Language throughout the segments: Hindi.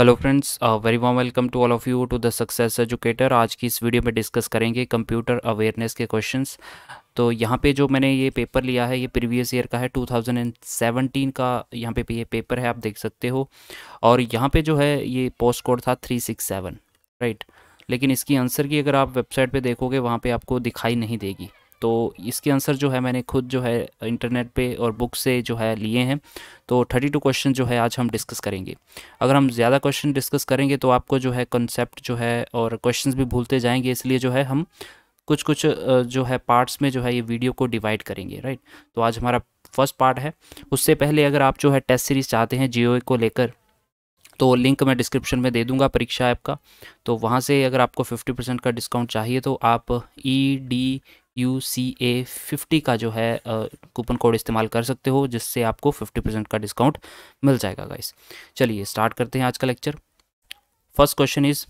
Hello friends very warm welcome to all of you to the success educator आज की इस वीडियो में डिस्कस करेंगे कंप्यूटर अवेयरनेस के क्वेश्चंस तो यहाँ पे जो मैंने ये पेपर लिया है ये प्रीवियस ईयर का है 2017 का यहाँ पे ये पेपर है आप देख सकते हो और यहाँ पे जो है ये पोस्ट कोड था 367 राइट लेकिन इसकी आंसर की अगर आप वेबसाइट पर देखोगे वहाँ पर आपको दिखाई नहीं देगी तो इसके आंसर जो है मैंने खुद जो है इंटरनेट पे और बुक से जो है लिए हैं तो थर्टी टू क्वेश्चन जो है आज हम डिस्कस करेंगे अगर हम ज़्यादा क्वेश्चन डिस्कस करेंगे तो आपको जो है कॉन्सेप्ट जो है और क्वेश्चन भी भूलते जाएंगे इसलिए जो है हम कुछ कुछ जो है पार्ट्स में जो है ये वीडियो को डिवाइड करेंगे राइट तो आज हमारा फर्स्ट पार्ट है उससे पहले अगर आप जो है टेस्ट सीरीज़ चाहते हैं जियो को लेकर तो लिंक मैं डिस्क्रिप्शन में दे दूंगा परीक्षा ऐप का तो वहाँ से अगर आपको 50 परसेंट का डिस्काउंट चाहिए तो आप E D U C A fifty का जो है कूपन कोड इस्तेमाल कर सकते हो जिससे आपको फिफ्टी परसेंट का डिस्काउंट मिल जाएगा गाइस चलिए स्टार्ट करते हैं आज का lecture first question is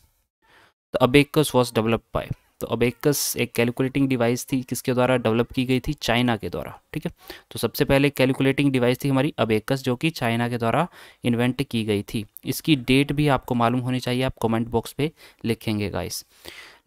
the abacus was develop by तो अबेकस एक कैलकुलेटिंग डिवाइस थी किसके द्वारा डेवलप की गई थी चाइना के द्वारा ठीक है तो सबसे पहले कैलकुलेटिंग डिवाइस थी हमारी अबेकस जो कि चाइना के द्वारा इन्वेंट की गई थी इसकी डेट भी आपको मालूम होनी चाहिए आप कमेंट बॉक्स पे लिखेंगे गाइस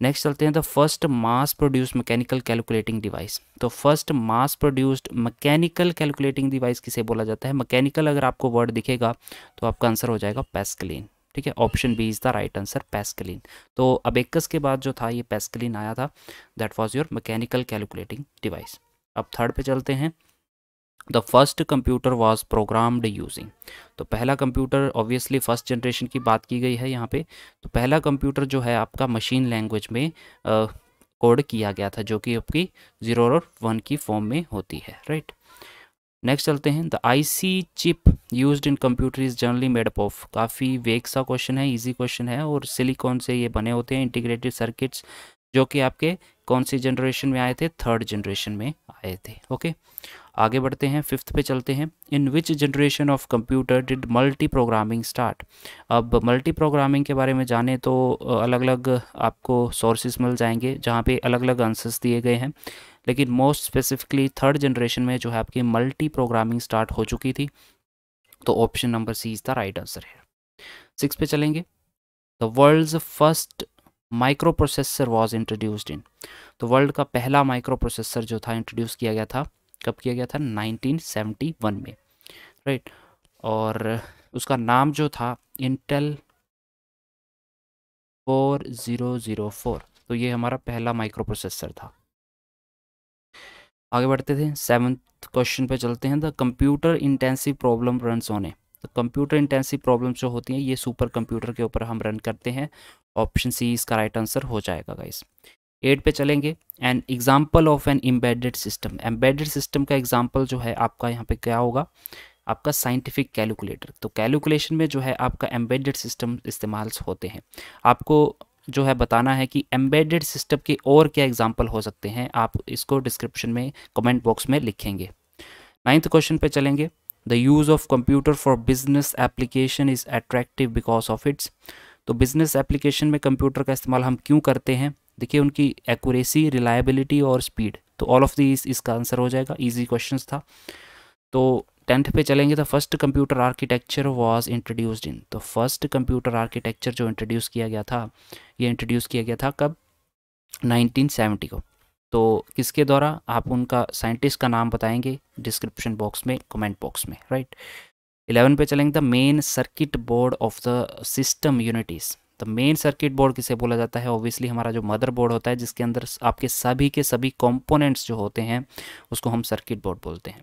नेक्स्ट चलते हैं the first mass produced mechanical calculating device तो first mass produced mechanical calculating device किसे बोला जाता है मैकेनिकल अगर आपको वर्ड दिखेगा तो आपका आंसर हो जाएगा पेस्कलिन ठीक है option B is the right answer Pascaline तो अबेकस के बाद जो था ये पेस्कलिन आया था that was your mechanical calculating device अब थर्ड पे चलते हैं the first computer was programmed using तो पहला कंप्यूटर ऑब्वियसली फर्स्ट जनरेशन की बात की गई है यहाँ पे तो पहला कंप्यूटर जो है आपका मशीन लैंग्वेज में कोड किया गया था जो कि आपकी ज़ीरो और वन की फॉर्म में होती है राइट नेक्स्ट चलते हैं the IC chip use in computer is generally made up of काफ़ी वेग सा क्वेश्चन है ईजी क्वेश्चन है और सिलीकॉन से ये बने होते हैं इंटीग्रेटेड सर्किट्स जो कि आपके कौन सी जनरेशन में आए थे थर्ड जनरेशन में आए थे ओके आगे बढ़ते हैं फिफ्थ पे चलते हैं in which generation of computer did multi programming start अब मल्टी प्रोग्रामिंग के बारे में जाने तो अलग अलग आपको सोर्सेज मिल जाएंगे जहाँ पे अलग अलग आंसर्स दिए गए हैं लेकिन मोस्ट स्पेसिफिकली थर्ड जनरेशन में जो है आपकी मल्टी प्रोग्रामिंग स्टार्ट हो चुकी थी तो option number C is the right answer है सिक्स पे चलेंगे the world's first micro processor was introduced in तो वर्ल्ड का पहला माइक्रो प्रोसेसर जो था इंट्रोड्यूस किया गया था कब किया गया था 1971 में राइट और उसका नाम जो था इंटेल 4004 तो ये हमारा पहला माइक्रो प्रोसेसर था आगे बढ़ते थे सेवन्थ क्वेश्चन पे चलते हैं the computer intensive problem run होने तो कंप्यूटर इंटेंसिव प्रॉब्लम जो होती हैं ये सुपर कंप्यूटर के ऊपर हम रन करते हैं ऑप्शन सी इसका राइट आंसर हो जाएगा गाइस एट पे चलेंगे an example of an embedded system embedded system का एग्जाम्पल जो है आपका यहाँ पे क्या होगा आपका साइंटिफिक कैलकुलेटर तो कैलकुलेशन में जो है आपका एम्बेडेड सिस्टम इस्तेमाल होते हैं आपको जो है बताना है कि एम्बेडेड सिस्टम के और क्या एग्जाम्पल हो सकते हैं आप इसको डिस्क्रिप्शन में कमेंट बॉक्स में लिखेंगे नाइन्थ क्वेश्चन पे चलेंगे the use of computer for business application is attractive because of its तो बिज़नेस एप्लीकेशन में कंप्यूटर का इस्तेमाल हम क्यों करते हैं देखिए उनकी एक्यूरेसी रिलायबिलिटी और स्पीड तो ऑल ऑफ दीज इसका आंसर हो जाएगा ईजी क्वेश्चन था तो टेंथ पे चलेंगे तो first computer architecture was introduced in तो फर्स्ट कंप्यूटर आर्किटेक्चर जो इंट्रोड्यूस किया गया था ये इंट्रोड्यूस किया गया था कब 1970 को तो किसके द्वारा आप उनका साइंटिस्ट का नाम बताएंगे डिस्क्रिप्शन बॉक्स में कमेंट बॉक्स में राइट इलेवन पे चलेंगे the main circuit board of the system unit is तो मेन सर्किट बोर्ड किसे बोला जाता है ऑब्वियसली हमारा जो मदर बोर्ड होता है जिसके अंदर आपके सभी के सभी कॉम्पोनेंट्स जो होते हैं उसको हम सर्किट बोर्ड बोलते हैं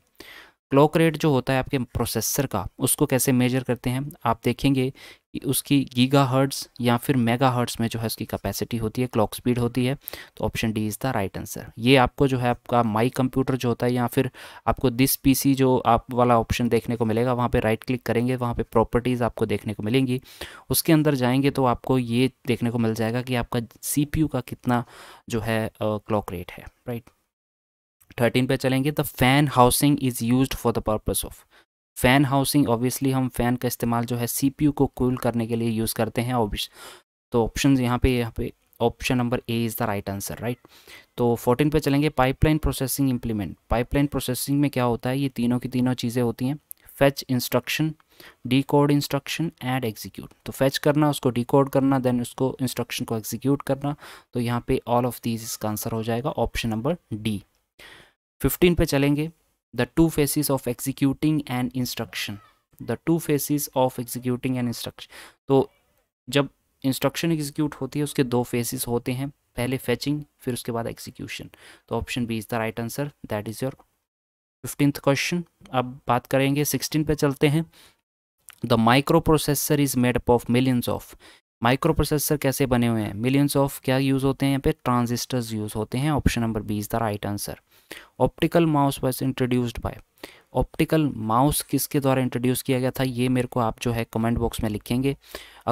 क्लॉक रेट जो होता है आपके प्रोसेसर का उसको कैसे मेजर करते हैं आप देखेंगे कि उसकी गीगा हर्ट्स या फिर मेगा हर्ट्स में जो है उसकी कैपेसिटी होती है क्लॉक स्पीड होती है तो option D is the right answer ये आपको जो है आपका माई कंप्यूटर जो होता है या फिर आपको दिस पीसी जो आप वाला ऑप्शन देखने को मिलेगा वहाँ पर राइट क्लिक करेंगे वहाँ पर प्रॉपर्टीज़ आपको देखने को मिलेंगी उसके अंदर जाएंगे तो आपको ये देखने को मिल जाएगा कि आपका सी का कितना जो है क्लॉक रेट है राइट थर्टीन पे चलेंगे the fan housing is use for the purpose of fan housing obviously हम फ़ैन का इस्तेमाल जो है सी को कूल करने के लिए यूज़ करते हैं ऑब्वियस तो ऑप्शन यहाँ पे यहाँ पे option number A is the right answer right तो फोर्टीन पे चलेंगे pipeline processing implement pipeline processing में क्या होता है ये तीनों की तीनों चीज़ें होती हैं fetch instruction decode instruction and execute तो फैच करना उसको डी कोड करना देन उसको इंस्ट्रक्शन को एग्जीक्यूट करना तो यहाँ पे ऑल ऑफ दीज इसका आंसर हो जाएगा ऑप्शन नंबर डी फिफ्टीन पे चलेंगे the two phases of executing an instruction the two phases of executing an instruction तो जब इंस्ट्रक्शन एग्जीक्यूट होती है उसके दो फेसिस होते हैं पहले फेचिंग फिर उसके बाद एग्जीक्यूशन तो option B is the right answer that is your fifteenth question अब बात करेंगे सिक्सटीन पे चलते हैं the micro processor is made up of millions of micro processor कैसे बने हुए हैं मिलियंस ऑफ क्या यूज़ होते हैं यहाँ पे ट्रांजिस्टर्स यूज़ होते हैं option number B is the right answer optical mouse was introduced by optical mouse किसके द्वारा इंट्रोड्यूस किया गया था ये मेरे को आप जो है कमेंट बॉक्स में लिखेंगे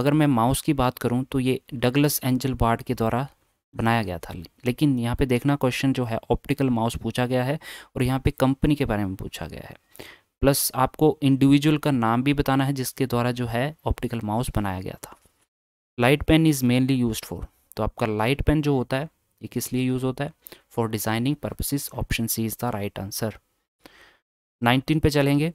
अगर मैं माउस की बात करूँ तो ये डगलस एंजल बार्ड के द्वारा बनाया गया था लेकिन यहाँ पे देखना क्वेश्चन जो है ऑप्टिकल माउस पूछा गया है और यहाँ पे कंपनी के बारे में पूछा गया है प्लस आपको इंडिविजुअल का नाम भी बताना है जिसके द्वारा जो है ऑप्टिकल माउस बनाया गया था light pen is mainly use for तो आपका लाइट पेन जो होता है ये किस लिए यूज़ होता है for designing purposes option C is the right answer nineteen पे चलेंगे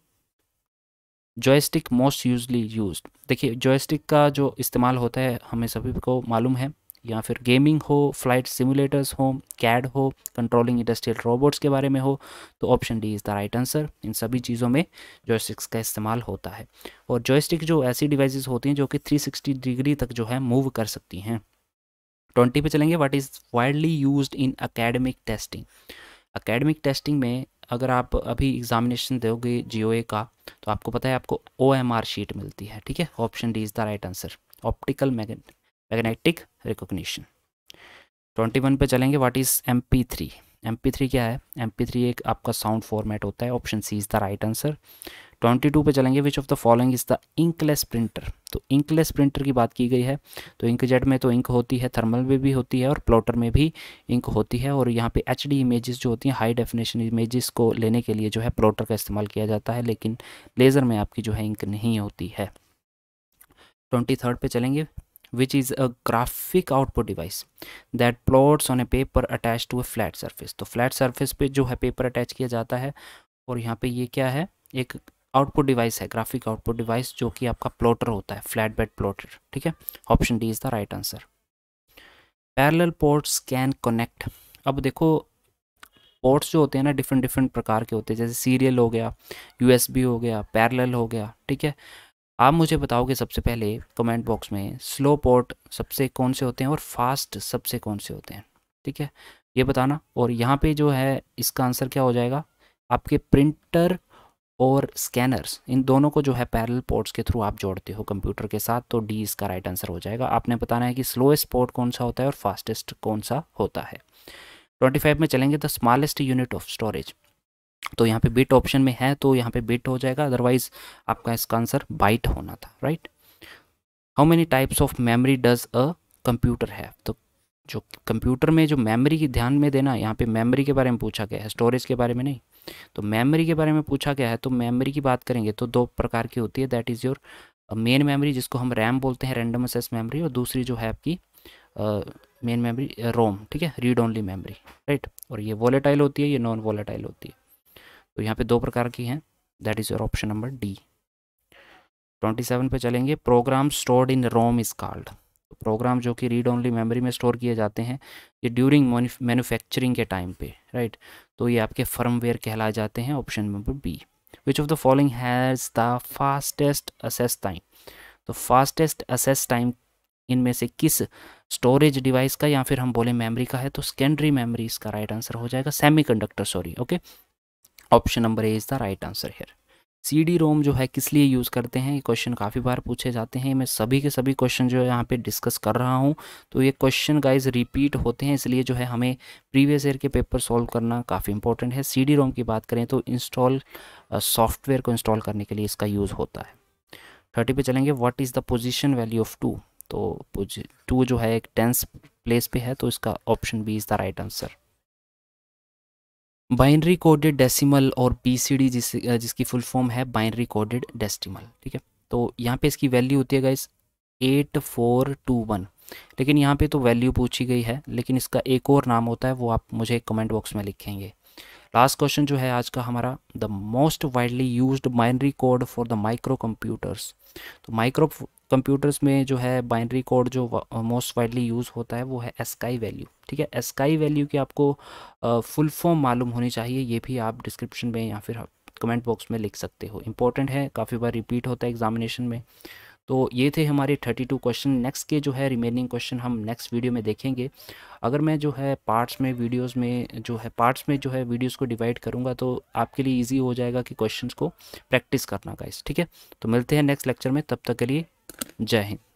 जॉयस्टिक मोस्ट यूजली यूज देखिए जॉयस्टिक का जो इस्तेमाल होता है हमें सभी को मालूम है या फिर गेमिंग हो फ्लाइट सिमुलेटर्स हो कैड हो कंट्रोलिंग इंडस्ट्रियल रोबोट्स के बारे में हो तो option D is the right answer इन सभी चीज़ों में जॉयस्टिक्स का इस्तेमाल होता है और जॉयस्टिक जो ऐसी डिवाइसेस होती हैं जो कि 360 डिग्री तक जो है मूव कर सकती हैं ट्वेंटी पे चलेंगे what is widely use in academic testing academic testing में अगर आप अभी एग्जामिनेशन दोगे जी का तो आपको पता है आपको ओ शीट मिलती है ठीक है option D is the right answer optical magnet magnetic recognition twenty one पर चलेंगे what is M P three M P three क्या है एम पी थ्री एक आपका साउंड फॉर्मेट होता है option C is the right answer twenty two पर चलेंगे which of the following is the inkless printer तो इंकलेस प्रिंटर की बात की गई है तो इंक जेट में तो इंक होती है थर्मल में भी होती है और प्लॉटर में भी इंक होती है और यहाँ पे एच डी इमेज जो होती हैं हाई डेफिनेशन इमेज को लेने के लिए जो है प्लॉटर का इस्तेमाल किया जाता है लेकिन लेज़र में आपकी जो है इंक नहीं होती है ट्वेंटी थर्ड पर चलेंगे which is a graphic output device that plots on a paper attached to a flat surface तो flat surface पे जो है paper attach किया जाता है और यहाँ पे ये क्या है एक आउटपुट डिवाइस है ग्राफिक आउटपुट डिवाइस जो कि आपका प्लॉटर होता है फ्लैट bed प्लॉटर ठीक है option D is the right answer parallel ports can connect अब देखो पोर्ट्स जो होते हैं ना डिफरेंट डिफरेंट प्रकार के होते हैं जैसे सीरियल हो गया यूएसबी हो गया पैरेलल हो गया ठीक है आप मुझे बताओगे सबसे पहले कमेंट बॉक्स में स्लो पोर्ट सबसे कौन से होते हैं और फास्ट सबसे कौन से होते हैं ठीक है ये बताना और यहाँ पे जो है इसका आंसर क्या हो जाएगा आपके प्रिंटर और स्कैनर्स इन दोनों को जो है पैरल पोर्ट्स के थ्रू आप जोड़ते हो कंप्यूटर के साथ तो डी इसका राइट आंसर हो जाएगा आपने बताना है कि स्लोएस्ट पोर्ट कौन सा होता है और फास्टेस्ट कौन सा होता है फाइव में चलेंगे the smallest unit of storage तो यहाँ पे बिट ऑप्शन में है तो यहाँ पे बिट हो जाएगा अदरवाइज आपका इसका आंसर बाइट होना था right how many types of memory does a computer है तो जो कंप्यूटर में जो मेमोरी की ध्यान में देना यहाँ पे मेमोरी के बारे में पूछा गया है स्टोरेज के बारे में नहीं तो मेमोरी के बारे में पूछा गया है तो मेमोरी की बात करेंगे तो दो प्रकार की होती है that is your main memory जिसको हम रैम बोलते हैं रैंडम एक्सेस मेमोरी और दूसरी जो है आपकी मेन मेमोरी रोम ठीक है रीड ओनली मेमोरी राइट और ये वॉलेटाइल होती है ये नॉन वॉलेटाइल होती है तो यहाँ पे दो प्रकार की हैं that is your option number D twenty seven पे चलेंगे program stored in ROM is called program जो कि रीड ओनली मेमोरी में स्टोर किए जाते हैं ये ड्यूरिंग मैन्युफैक्चरिंग के टाइम पे राइट right? तो ये आपके फर्मवेयर कहलाए जाते हैं option number B which of the following has the fastest access time तो फास्टेस्ट असेस टाइम इनमें से किस स्टोरेज डिवाइस का या फिर हम बोले मेमोरी का है तो सेकेंडरी मेमोरी इसका राइट आंसर हो जाएगा semiconductor sorry okay option number A is the right answer here C D ROM जो है किस लिए यूज़ करते हैं ये क्वेश्चन काफ़ी बार पूछे जाते हैं मैं सभी के सभी क्वेश्चन जो है यहाँ पे डिस्कस कर रहा हूँ तो ये क्वेश्चन गाइज रिपीट होते हैं इसलिए जो है हमें प्रीवियस ईयर के पेपर सॉल्व करना काफ़ी इंपॉर्टेंट है सी डी रोम की बात करें तो इंस्टॉल सॉफ्टवेयर को इंस्टॉल करने के लिए इसका यूज़ होता है थर्टी पे चलेंगे what is the position value of two तो टू जो है एक टेंस प्लेस पे है तो इसका option B is the right answer binary coded decimal और बीसीडी जिस जिसकी फुल फॉर्म है बाइनरी कोडेड डेसिमल ठीक है तो यहाँ पे इसकी वैल्यू होती है guys eight four two one लेकिन यहाँ पे तो वैल्यू पूछी गई है लेकिन इसका एक और नाम होता है वो आप मुझे कमेंट बॉक्स में लिखेंगे लास्ट क्वेश्चन जो है आज का हमारा the most widely used binary code for the micro computers तो माइक्रो कंप्यूटर्स में जो है बाइनरी कोड जो मोस्ट वाइडली यूज़ होता है वो है एस्काई वैल्यू ठीक है एस्काई वैल्यू की आपको फुल फॉर्म मालूम होनी चाहिए ये भी आप डिस्क्रिप्शन में या फिर कमेंट बॉक्स में लिख सकते हो इंपॉर्टेंट है काफ़ी बार रिपीट होता है एग्जामिनेशन में तो ये थे हमारे 32 क्वेश्चन नेक्स्ट के जो है रिमेनिंग क्वेश्चन हम नेक्स्ट वीडियो में देखेंगे अगर मैं जो है पार्ट्स में वीडियोस में जो है पार्ट्स में जो है वीडियोस को डिवाइड करूँगा तो आपके लिए इजी हो जाएगा कि क्वेश्चंस को प्रैक्टिस करना गाइस ठीक है तो मिलते हैं नेक्स्ट लेक्चर में तब तक के लिए जय हिंद